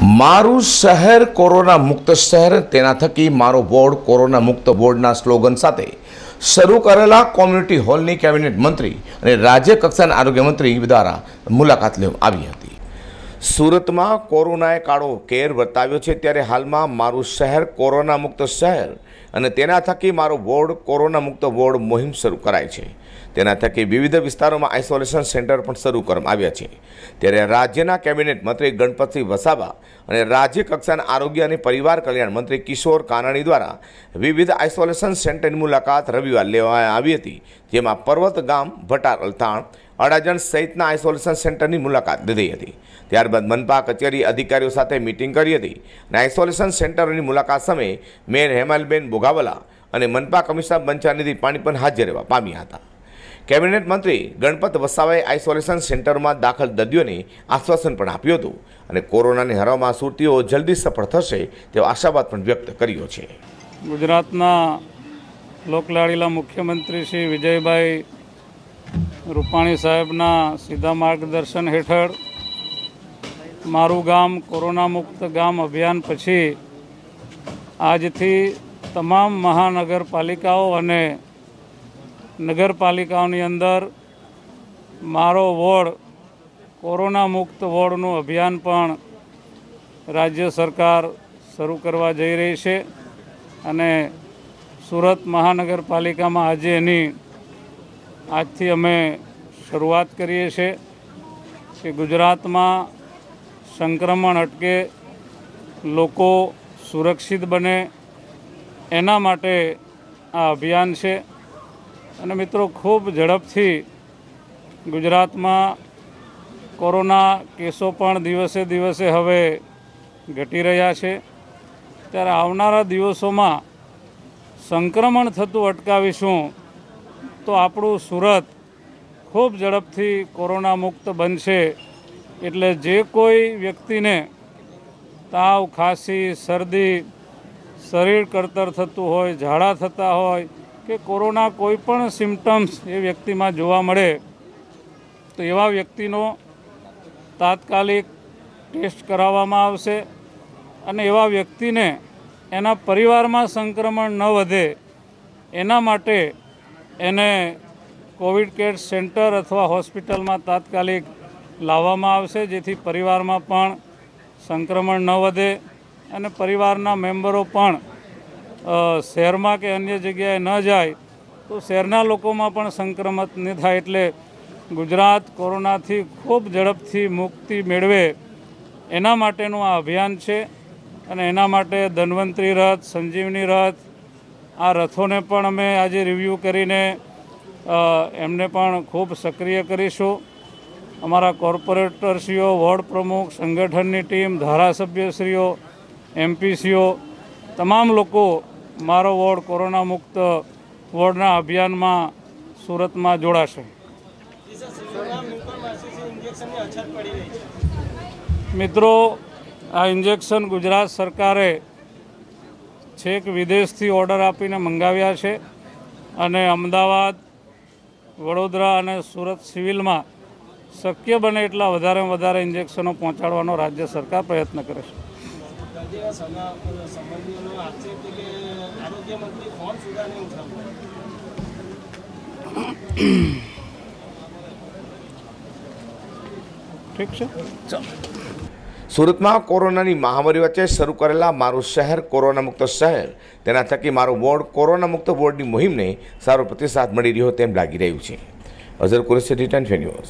મારું શહેર કોરોના મુક્ત શહેર તેના થકી મારો બોર્ડ કોરોના મુક્ત બોર્ડના સ્લોગન સાથે શરૂ કરેલા કોમ્યુનિટી હોલની કેબિનેટ મંત્રી અને રાજ્ય કક્ષાના આરોગ્ય મંત્રી દ્વારા મુલાકાત લેવામાં આવી હતી સુરતમાં કોરોનાએ કાળો કેર વર્તાવ્યો છે ત્યારે હાલમાં મારું શહેર કોરોના મુક્ત શહેર અને તેના થકી મારો બોર્ડ કોરોના મુક્ત બોર્ડ મુહિમ શરૂ કરાય છે તેના થકી વિવિધ વિસ્તારોમાં આઇસોલેશન સેન્ટર પણ શરૂ કરવામાં આવ્યા છે ત્યારે રાજ્યના કેબિનેટ મંત્રી ગણપતસિંહ વસાવા અને રાજ્ય કક્ષાના આરોગ્ય અને પરિવાર કલ્યાણ મંત્રી કિશોર કાનાણી દ્વારા વિવિધ આઇસોલેશન સેન્ટરની મુલાકાત રવિવાર લેવામાં આવી હતી જેમાં પર્વત ગામ ભટાર અલથાણ અડાજણ સહિતના આઇસોલેશન સેન્ટરની મુલાકાત લીધી હતી ત્યારબાદ મનપા કચેરી અધિકારીઓ સાથે મિટિંગ કરી હતી અને આઇસોલેશન સેન્ટરની મુલાકાત સમયે મેયર હેમાલબેન બોગાવલા અને મનપા કમિશનર બંચાનિધિ પાણી પણ હાજર રહેવા પામ્યા હતા કેબિનેટ મંત્રી ગણપત વસાવાએ આઇસોલેશન સેન્ટરમાં દાખલ દર્દીઓને આશ્વાસન પણ આપ્યું હતું અને કોરોનાને હરાવમાં સુરતીઓ જલ્દી સફળ થશે તેવો આશાવાદ પણ વ્યક્ત કર્યો છે ગુજરાતના લોકલાડીલા મુખ્યમંત્રી શ્રી વિજયભાઈ રૂપાણી સાહેબના સીધા માર્ગદર્શન હેઠળ મારું ગામ કોરોના મુક્ત ગામ અભિયાન પછી આજથી તમામ મહાનગરપાલિકાઓ અને નગરપાલિકાઓની અંદર મારો વોર્ડ કોરોના મુક્ત વોર્ડનું અભિયાન પણ રાજ્ય સરકાર શરૂ કરવા જઈ રહી છે અને સુરત મહાનગરપાલિકામાં આજે એની આજથી અમે શરૂઆત કરીએ છીએ કે ગુજરાતમાં સંક્રમણ અટકે લોકો સુરક્ષિત બને એના માટે આ અભિયાન છે અને મિત્રો ખૂબ ઝડપથી ગુજરાતમાં કોરોના કેસો પણ દિવસે દિવસે હવે ઘટી રહ્યા છે ત્યારે આવનારા દિવસોમાં સંક્રમણ થતું અટકાવીશું તો આપણું સુરત ખૂબ ઝડપથી કોરોના મુક્ત બનશે એટલે જે કોઈ વ્યક્તિને તાવ ખાંસી શરદી શરીર કરતર થતું હોય ઝાડા થતા હોય કે કોરોના કોઈ પણ સિમ્ટમ્સ એ વ્યક્તિમાં જોવા મળે તો એવા વ્યક્તિનો તાત્કાલિક ટેસ્ટ કરાવવામાં આવશે અને એવા વ્યક્તિને એના પરિવારમાં સંક્રમણ ન વધે એના માટે એને કોવિડ કેર સેન્ટર અથવા હોસ્પિટલમાં તાત્કાલિક લાવવામાં આવશે જેથી પરિવારમાં પણ સંક્રમણ ન વધે અને પરિવારના મેમ્બરો પણ શહેરમાં કે અન્ય જગ્યાએ ન જાય તો શહેરના લોકોમાં પણ સંક્રમિત નહીં થાય એટલે ગુજરાત કોરોનાથી ખૂબ ઝડપથી મુક્તિ મેળવે એના માટેનું આ અભિયાન છે અને એના માટે ધન્વંતરી રથ સંજીવની રથ આ રથોને પણ અમે આજે રિવ્યૂ કરીને એમને પણ ખૂબ સક્રિય કરીશું અમારા કોર્પોરેટરશ્રીઓ વોર્ડ પ્રમુખ સંગઠનની ટીમ ધારાસભ્યશ્રીઓ એમપીસીઓ તમામ લોકો મારો વોર્ડ કોરોના મુક્ત વોર્ડના અભિયાનમાં સુરતમાં જોડાશે મિત્રો આ ઇન્જેક્શન ગુજરાત સરકારે છેક વિદેશથી ઓર્ડર આપીને મંગાવ્યા છે અને અમદાવાદ વડોદરા અને સુરત સિવિલમાં શક્ય બને એટલા વધારે વધારે ઇન્જેક્શનો પહોંચાડવાનો રાજ્ય સરકાર પ્રયત્ન કરે છે જેવા સંબંધીઓનો આક્ષેપ છે કે આરોગ્ય મંત્રી ફોન સુધા નહીં ઉઠાવતો સુરતમાં કોરોનાની મહામારી વચ્ચે શરૂ કરેલા મારું શહેર કોરોના મુક્ત શહેર તેના થકી મારો વોર્ડ કોરોના મુક્ત વોર્ડની મુહિમને સારો પ્રતિસાદ મળી રહ્યો તેમ લાગી રહ્યું છે અઝર કુરેશી રિટર્ન ન્યૂઝ